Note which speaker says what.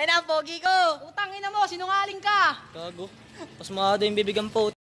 Speaker 1: Tangina, na, pogi ko! Utangin na mo, sinungaling ka!
Speaker 2: Gago. Mas maada yung bibigang po.